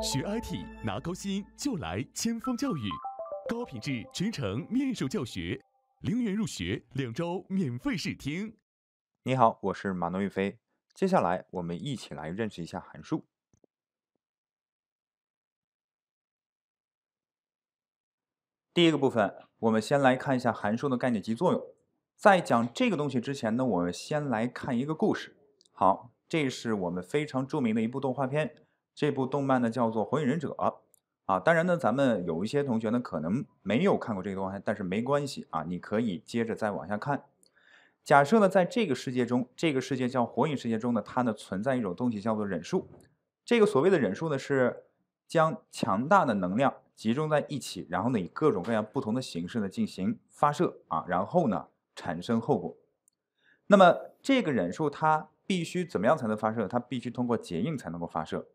学 IT 拿高薪就来千峰教育，高品质全程面授教学，零元入学，两周免费试听。你好，我是马诺玉飞。接下来我们一起来认识一下函数。第一个部分，我们先来看一下函数的概念及作用。在讲这个东西之前呢，我们先来看一个故事。好，这是我们非常著名的一部动画片。这部动漫呢叫做《火影忍者》，啊，当然呢，咱们有一些同学呢可能没有看过这个动漫，但是没关系啊，你可以接着再往下看。假设呢，在这个世界中，这个世界叫火影世界中呢，它呢存在一种东西叫做忍术。这个所谓的忍术呢是将强大的能量集中在一起，然后呢以各种各样不同的形式呢进行发射啊，然后呢产生后果。那么这个忍术它必须怎么样才能发射？它必须通过结印才能够发射。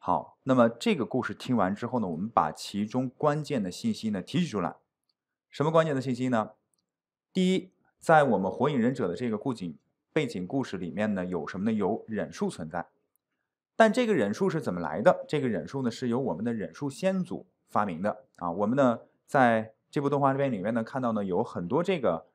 好，那么这个故事听完之后呢，我们把其中关键的信息呢提取出来。什么关键的信息呢？第一，在我们《火影忍者》的这个故景背景故事里面呢，有什么呢？有忍术存在。但这个忍术是怎么来的？这个忍术呢，是由我们的忍术先祖发明的啊。我们呢，在这部动画片里面呢，看到呢，有很多这个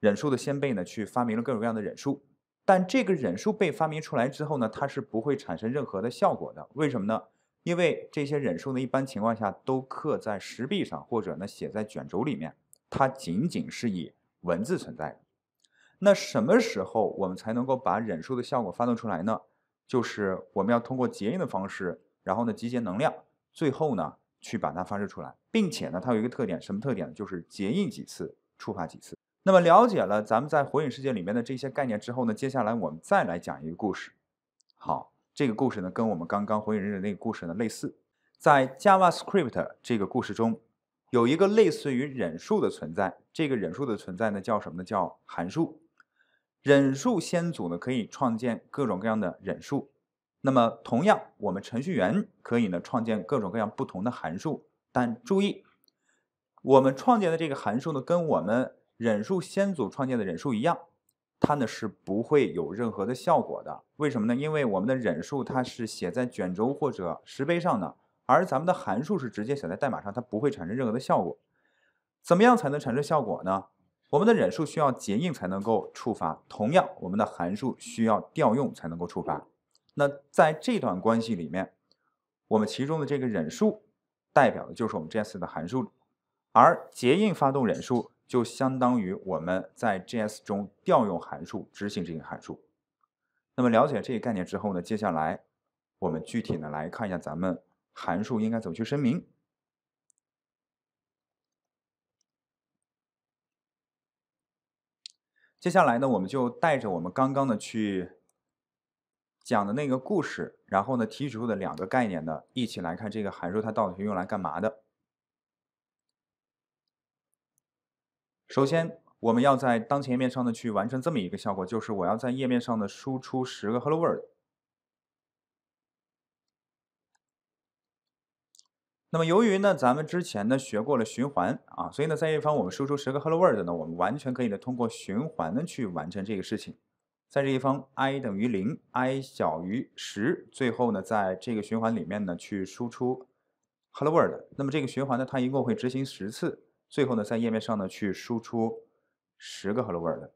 忍术的先辈呢，去发明了各种各样的忍术。但这个忍术被发明出来之后呢，它是不会产生任何的效果的。为什么呢？因为这些忍术呢，一般情况下都刻在石壁上，或者呢写在卷轴里面，它仅仅是以文字存在。那什么时候我们才能够把忍术的效果发动出来呢？就是我们要通过结印的方式，然后呢集结能量，最后呢去把它发射出来，并且呢它有一个特点，什么特点呢？就是结印几次，触发几次。那么了解了咱们在《火影世界》里面的这些概念之后呢，接下来我们再来讲一个故事。好，这个故事呢跟我们刚刚《火影忍者》那个故事呢类似。在 JavaScript 这个故事中，有一个类似于忍术的存在。这个忍术的存在呢叫什么呢？叫函数。忍术先祖呢可以创建各种各样的忍术。那么同样，我们程序员可以呢创建各种各样不同的函数。但注意，我们创建的这个函数呢跟我们忍术先祖创建的忍术一样，它呢是不会有任何的效果的。为什么呢？因为我们的忍术它是写在卷轴或者石碑上的，而咱们的函数是直接写在代码上，它不会产生任何的效果。怎么样才能产生效果呢？我们的忍术需要结印才能够触发，同样我们的函数需要调用才能够触发。那在这段关系里面，我们其中的这个忍术代表的就是我们这次的函数，而结印发动忍术。就相当于我们在 JS 中调用函数，执行这个函数。那么了解这个概念之后呢，接下来我们具体呢来看一下咱们函数应该怎么去声明。接下来呢，我们就带着我们刚刚呢去讲的那个故事，然后呢提取出的两个概念呢，一起来看这个函数它到底是用来干嘛的。首先，我们要在当前页面上呢去完成这么一个效果，就是我要在页面上呢输出十个 Hello World。那么由于呢咱们之前呢学过了循环啊，所以呢在这一方我们输出十个 Hello World 呢，我们完全可以呢通过循环呢去完成这个事情。在这一方，i 等于零，i 小于十，最后呢在这个循环里面呢去输出 Hello World。那么这个循环呢它一共会执行十次。最后呢，在页面上呢去输出十个 hello world。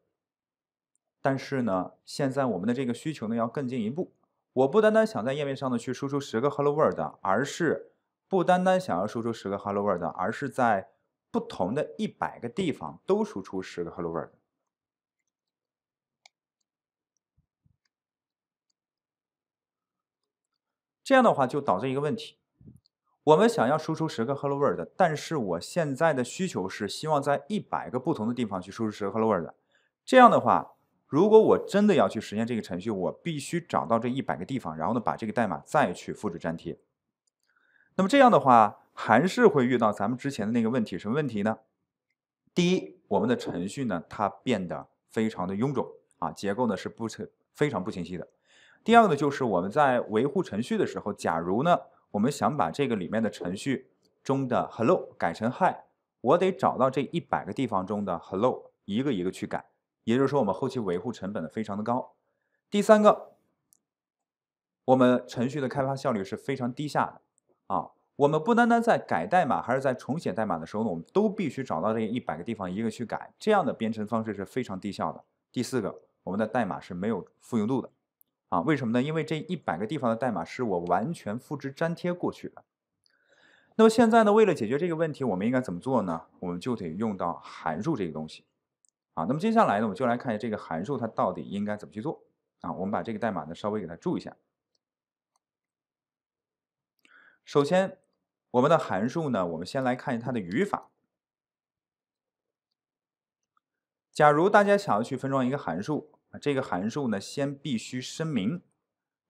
但是呢，现在我们的这个需求呢要更进一步，我不单单想在页面上呢去输出十个 hello world，而是不单单想要输出十个 hello world，而是在不同的一百个地方都输出十个 hello world。这样的话就导致一个问题。我们想要输出十个 Hello World，但是我现在的需求是希望在一百个不同的地方去输出十个 Hello World。这样的话，如果我真的要去实现这个程序，我必须找到这一百个地方，然后呢把这个代码再去复制粘贴。那么这样的话，还是会遇到咱们之前的那个问题，什么问题呢？第一，我们的程序呢它变得非常的臃肿啊，结构呢是不清非常不清晰的。第二个呢就是我们在维护程序的时候，假如呢。我们想把这个里面的程序中的 hello 改成 hi，我得找到这一百个地方中的 hello 一个一个去改，也就是说我们后期维护成本非常的高。第三个，我们程序的开发效率是非常低下的啊，我们不单单在改代码，还是在重写代码的时候，呢，我们都必须找到这一百个地方一个去改，这样的编程方式是非常低效的。第四个，我们的代码是没有复用度的。啊，为什么呢？因为这一百个地方的代码是我完全复制粘贴过去的。那么现在呢，为了解决这个问题，我们应该怎么做呢？我们就得用到函数这个东西。好，那么接下来呢，我们就来看一下这个函数它到底应该怎么去做。啊，我们把这个代码呢稍微给它注一下。首先，我们的函数呢，我们先来看一下它的语法。假如大家想要去分装一个函数。这个函数呢，先必须声明，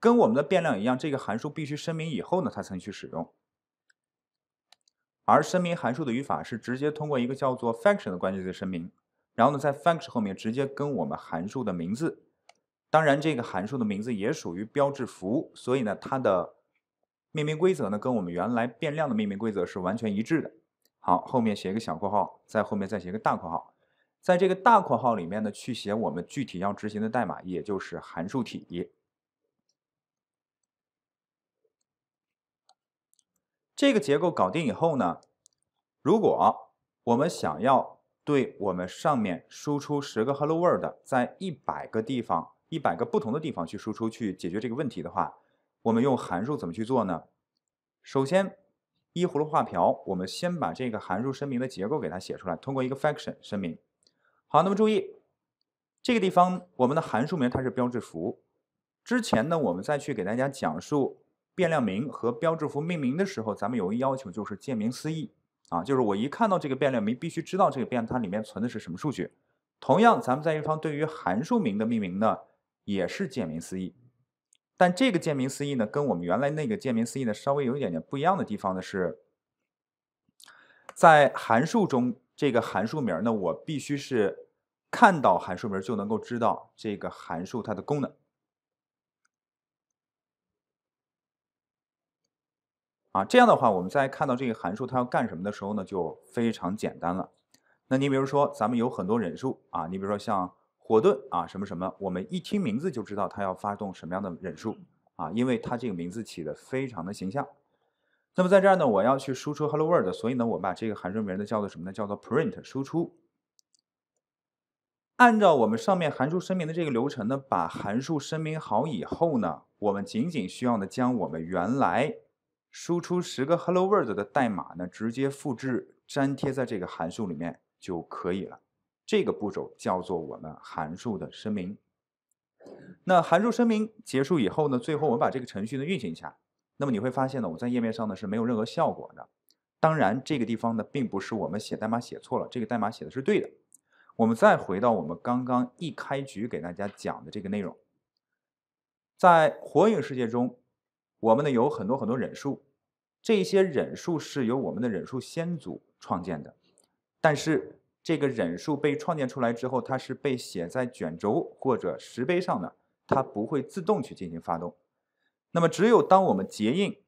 跟我们的变量一样，这个函数必须声明以后呢，它才能去使用。而声明函数的语法是直接通过一个叫做 function 的关键字声明，然后呢，在 function 后面直接跟我们函数的名字，当然这个函数的名字也属于标志符，所以呢，它的命名规则呢，跟我们原来变量的命名规则是完全一致的。好，后面写一个小括号，在后面再写一个大括号。在这个大括号里面呢，去写我们具体要执行的代码，也就是函数体。这个结构搞定以后呢，如果我们想要对我们上面输出十个 Hello World，在一百个地方、一百个不同的地方去输出，去解决这个问题的话，我们用函数怎么去做呢？首先依葫芦画瓢，我们先把这个函数声明的结构给它写出来，通过一个 function 声明。好，那么注意这个地方，我们的函数名它是标志符。之前呢，我们再去给大家讲述变量名和标志符命名的时候，咱们有一要求，就是见名思义啊，就是我一看到这个变量名，必须知道这个变量它里面存的是什么数据。同样，咱们在一方对于函数名的命名呢，也是见名思义。但这个见名思义呢，跟我们原来那个见名思义呢，稍微有一点点不一样的地方呢，是在函数中这个函数名呢，我必须是。看到函数名就能够知道这个函数它的功能啊，这样的话，我们在看到这个函数它要干什么的时候呢，就非常简单了。那你比如说，咱们有很多忍术啊，你比如说像火遁啊，什么什么，我们一听名字就知道它要发动什么样的忍术啊，因为它这个名字起的非常的形象。那么在这儿呢，我要去输出 Hello World，所以呢，我把这个函数名呢叫做什么呢？叫做 print 输出。按照我们上面函数声明的这个流程呢，把函数声明好以后呢，我们仅仅需要呢将我们原来输出十个 Hello World 的代码呢直接复制粘贴在这个函数里面就可以了。这个步骤叫做我们函数的声明。那函数声明结束以后呢，最后我们把这个程序呢运行一下，那么你会发现呢，我在页面上呢是没有任何效果的。当然这个地方呢并不是我们写代码写错了，这个代码写的是对的。我们再回到我们刚刚一开局给大家讲的这个内容，在火影世界中，我们呢有很多很多忍术，这些忍术是由我们的忍术先祖创建的，但是这个忍术被创建出来之后，它是被写在卷轴或者石碑上的，它不会自动去进行发动。那么只有当我们结印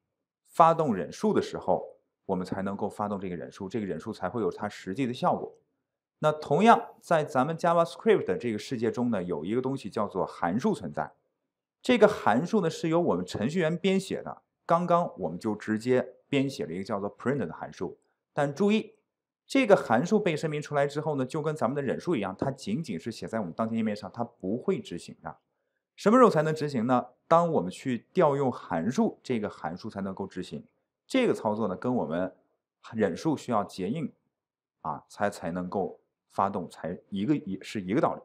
发动忍术的时候，我们才能够发动这个忍术，这个忍术才会有它实际的效果。那同样，在咱们 JavaScript 的这个世界中呢，有一个东西叫做函数存在。这个函数呢是由我们程序员编写的。刚刚我们就直接编写了一个叫做 print 的函数。但注意，这个函数被声明出来之后呢，就跟咱们的忍术一样，它仅仅是写在我们当前页面上，它不会执行的。什么时候才能执行呢？当我们去调用函数，这个函数才能够执行。这个操作呢，跟我们忍术需要结印啊，才才能够。发动才一个也是一个道理。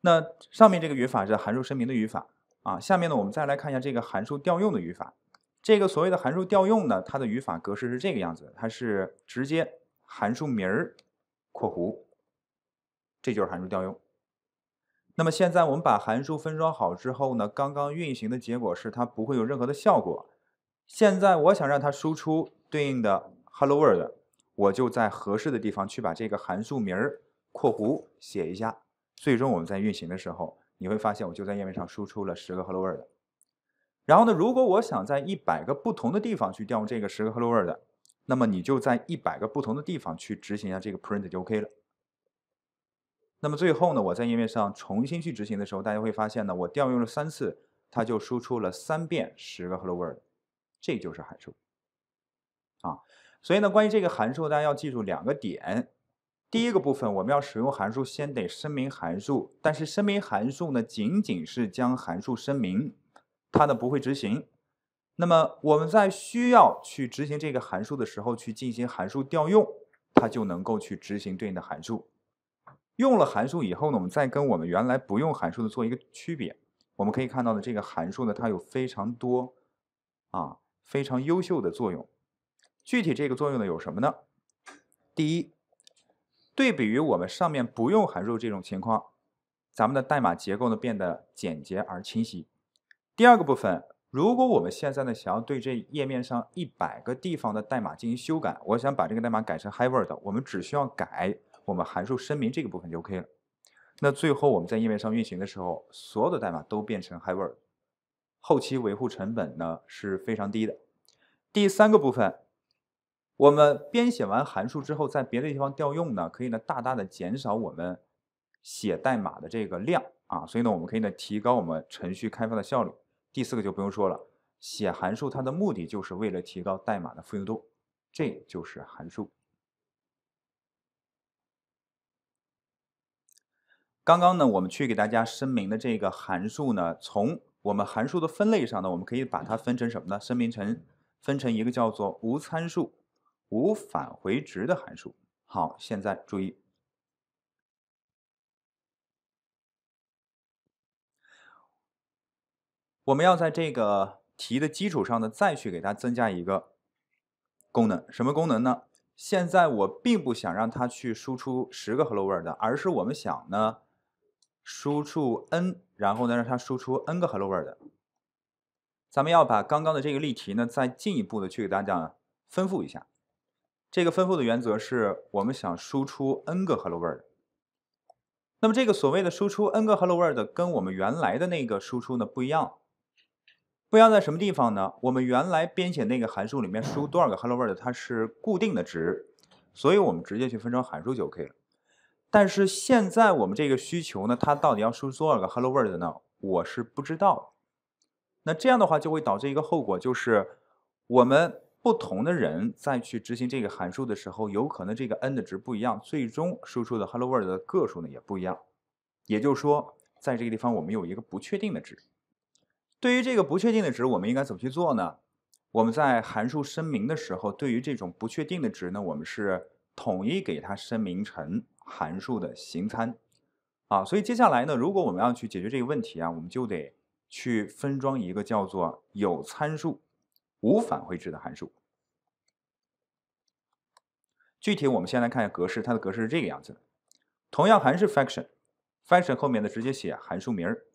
那上面这个语法是函数声明的语法啊，下面呢我们再来看一下这个函数调用的语法。这个所谓的函数调用呢，它的语法格式是这个样子，它是直接函数名儿括弧，这就是函数调用。那么现在我们把函数封装好之后呢，刚刚运行的结果是它不会有任何的效果。现在我想让它输出对应的 Hello World。我就在合适的地方去把这个函数名儿括弧写一下，最终我们在运行的时候，你会发现我就在页面上输出了十个 hello word l。然后呢，如果我想在一百个不同的地方去调用这个十个 hello word，l 那么你就在一百个不同的地方去执行一下这个 print 就 OK 了。那么最后呢，我在页面上重新去执行的时候，大家会发现呢，我调用了三次，它就输出了三遍十个 hello word，l 这就是函数啊。所以呢，关于这个函数，大家要记住两个点。第一个部分，我们要使用函数，先得声明函数。但是声明函数呢，仅仅是将函数声明，它呢不会执行。那么我们在需要去执行这个函数的时候，去进行函数调用，它就能够去执行对应的函数。用了函数以后呢，我们再跟我们原来不用函数的做一个区别。我们可以看到的这个函数呢，它有非常多，啊，非常优秀的作用。具体这个作用呢有什么呢？第一，对比于我们上面不用函数这种情况，咱们的代码结构呢变得简洁而清晰。第二个部分，如果我们现在呢想要对这页面上一百个地方的代码进行修改，我想把这个代码改成 high word，我们只需要改我们函数声明这个部分就 OK 了。那最后我们在页面上运行的时候，所有的代码都变成 high word，后期维护成本呢是非常低的。第三个部分。我们编写完函数之后，在别的地方调用呢，可以呢大大的减少我们写代码的这个量啊，所以呢，我们可以呢提高我们程序开发的效率。第四个就不用说了，写函数它的目的就是为了提高代码的复用度，这就是函数。刚刚呢，我们去给大家声明的这个函数呢，从我们函数的分类上呢，我们可以把它分成什么呢？声明成分成一个叫做无参数。无返回值的函数。好，现在注意，我们要在这个题的基础上呢，再去给它增加一个功能。什么功能呢？现在我并不想让它去输出十个 hello word l 而是我们想呢，输出 n，然后呢让它输出 n 个 hello word l 咱们要把刚刚的这个例题呢，再进一步的去给大家丰富一下。这个分咐的原则是我们想输出 n 个 hello word l。那么这个所谓的输出 n 个 hello word l 跟我们原来的那个输出呢不一样，不一样在什么地方呢？我们原来编写那个函数里面输多少个 hello word l 它是固定的值，所以我们直接去分成函数就 OK 了。但是现在我们这个需求呢，它到底要输出多少个 hello word l 呢？我是不知道。那这样的话就会导致一个后果，就是我们。不同的人在去执行这个函数的时候，有可能这个 n 的值不一样，最终输出的 hello world 的个数呢也不一样。也就是说，在这个地方我们有一个不确定的值。对于这个不确定的值，我们应该怎么去做呢？我们在函数声明的时候，对于这种不确定的值呢，我们是统一给它声明成函数的形参啊。所以接下来呢，如果我们要去解决这个问题啊，我们就得去分装一个叫做有参数。无返回值的函数，具体我们先来看一下格式，它的格式是这个样子。同样，还是 function，function 后面呢直接写函数名儿，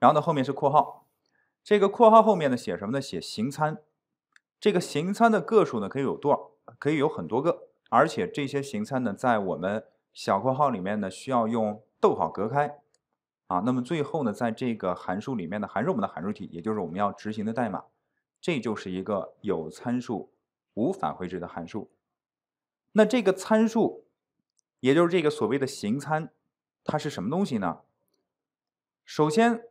然后呢后面是括号，这个括号后面呢写什么呢？写行参，这个行参的个数呢可以有多少？可以有很多个，而且这些行参呢在我们小括号里面呢需要用逗号隔开。啊，那么最后呢，在这个函数里面的还是我们的函数体，也就是我们要执行的代码，这就是一个有参数、无返回值的函数。那这个参数，也就是这个所谓的形参，它是什么东西呢？首先，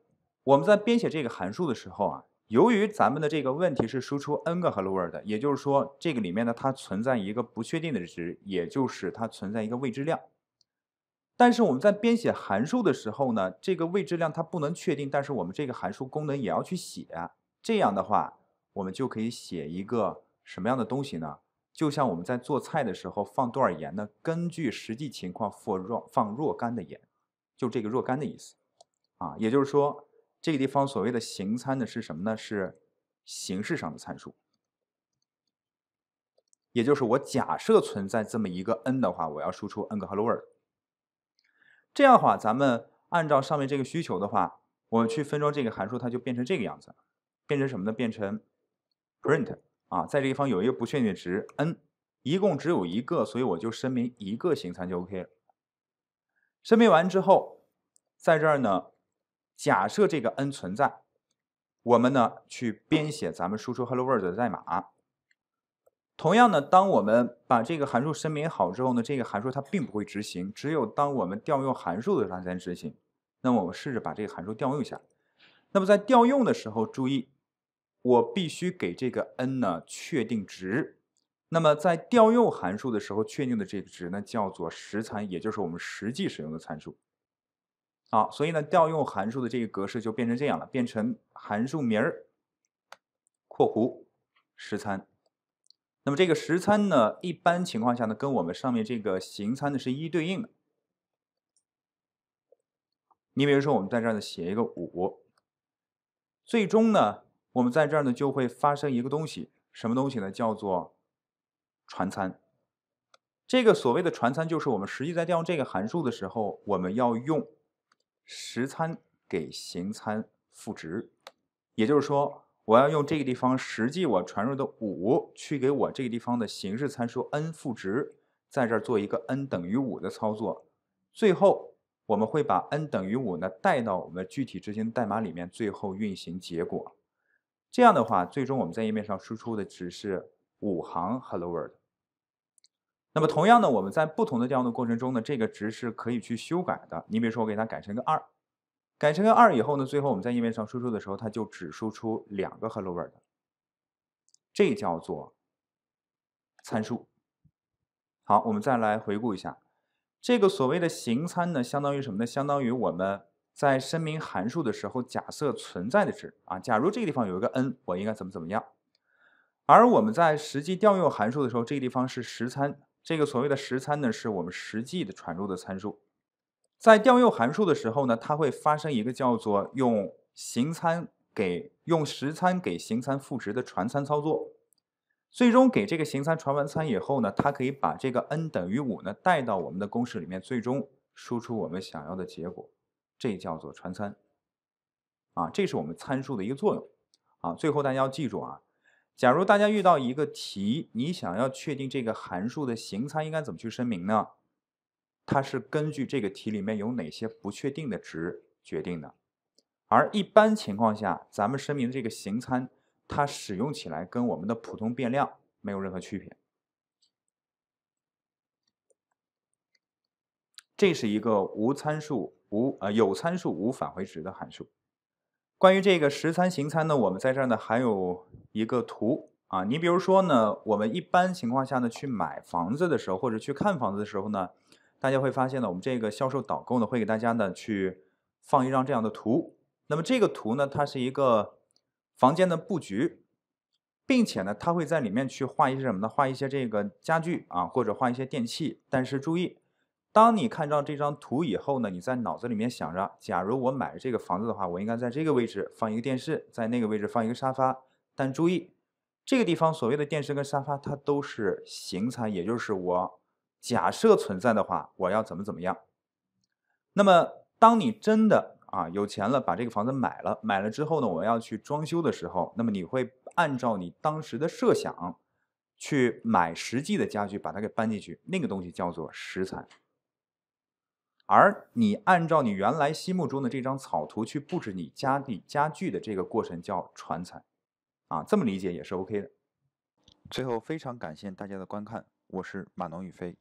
我们在编写这个函数的时候啊，由于咱们的这个问题是输出 n 个 hello world 的，也就是说，这个里面呢它存在一个不确定的值，也就是它存在一个未知量。但是我们在编写函数的时候呢，这个未知量它不能确定，但是我们这个函数功能也要去写。这样的话，我们就可以写一个什么样的东西呢？就像我们在做菜的时候放多少盐呢？根据实际情况放若放若干的盐，就这个若干的意思。啊，也就是说，这个地方所谓的形参的是什么呢？是形式上的参数，也就是我假设存在这么一个 n 的话，我要输出 n 个 hello word l。这样的话，咱们按照上面这个需求的话，我去分装这个函数，它就变成这个样子，变成什么呢？变成 print 啊，在这地方有一个不确定值 n，一共只有一个，所以我就声明一个形参就 OK 了。声明完之后，在这儿呢，假设这个 n 存在，我们呢去编写咱们输出 hello world 的代码。同样呢，当我们把这个函数声明好之后呢，这个函数它并不会执行，只有当我们调用函数的时候才执行。那么我们试着把这个函数调用一下。那么在调用的时候，注意我必须给这个 n 呢确定值。那么在调用函数的时候确定的这个值呢，叫做实参，也就是我们实际使用的参数。好，所以呢，调用函数的这个格式就变成这样了，变成函数名儿括弧实参。那么这个实参呢，一般情况下呢，跟我们上面这个形参呢是一一对应的。你比如说，我们在这儿呢写一个五，最终呢，我们在这儿呢就会发生一个东西，什么东西呢？叫做传参。这个所谓的传参，就是我们实际在调用这个函数的时候，我们要用实参给形参赋值，也就是说。我要用这个地方实际我传入的五去给我这个地方的形式参数 n 赋值，在这儿做一个 n 等于五的操作，最后我们会把 n 等于五呢带到我们具体执行代码里面，最后运行结果，这样的话，最终我们在页面上输出的值是五行 hello world。那么同样呢，我们在不同的调用过程中呢，这个值是可以去修改的。你比如说我给它改成个二。改成个二以后呢，最后我们在页面上输出的时候，它就只输出两个 hello word l。这叫做参数。好，我们再来回顾一下，这个所谓的形参呢，相当于什么呢？相当于我们在声明函数的时候假设存在的值啊。假如这个地方有一个 n，我应该怎么怎么样？而我们在实际调用函数的时候，这个地方是实参。这个所谓的实参呢，是我们实际的传入的参数。在调用函数的时候呢，它会发生一个叫做用行参给用实参给行参赋值的传参操作。最终给这个行参传完参以后呢，它可以把这个 n 等于五呢带到我们的公式里面，最终输出我们想要的结果。这叫做传参啊，这是我们参数的一个作用啊。最后大家要记住啊，假如大家遇到一个题，你想要确定这个函数的行参应该怎么去声明呢？它是根据这个题里面有哪些不确定的值决定的，而一般情况下，咱们声明的这个形参，它使用起来跟我们的普通变量没有任何区别。这是一个无参数无呃有参数无返回值的函数。关于这个实参形参呢，我们在这儿呢还有一个图啊，你比如说呢，我们一般情况下呢去买房子的时候或者去看房子的时候呢。大家会发现呢，我们这个销售导购呢会给大家呢去放一张这样的图。那么这个图呢，它是一个房间的布局，并且呢，它会在里面去画一些什么呢？画一些这个家具啊，或者画一些电器。但是注意，当你看到这张图以后呢，你在脑子里面想着，假如我买这个房子的话，我应该在这个位置放一个电视，在那个位置放一个沙发。但注意，这个地方所谓的电视跟沙发，它都是形材，也就是我。假设存在的话，我要怎么怎么样？那么，当你真的啊有钱了，把这个房子买了，买了之后呢，我要去装修的时候，那么你会按照你当时的设想去买实际的家具，把它给搬进去，那个东西叫做实材。而你按照你原来心目中的这张草图去布置你家的家具的这个过程叫传材，啊，这么理解也是 OK 的。最后，非常感谢大家的观看，我是马农宇飞。